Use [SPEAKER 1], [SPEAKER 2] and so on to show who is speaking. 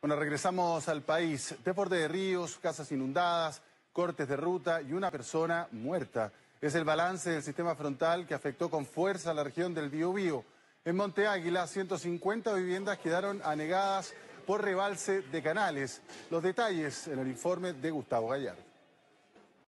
[SPEAKER 1] Bueno, regresamos al país. Deporte de ríos, casas inundadas, cortes de ruta y una persona muerta. Es el balance del sistema frontal que afectó con fuerza a la región del Biobío. En Monte Águila, 150 viviendas quedaron anegadas por rebalse de canales. Los detalles en el informe de Gustavo Gallardo.